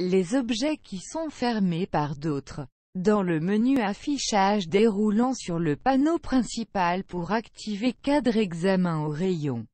les objets qui sont fermés par d'autres. Dans le menu affichage déroulant sur le panneau principal pour activer cadre examen au rayon.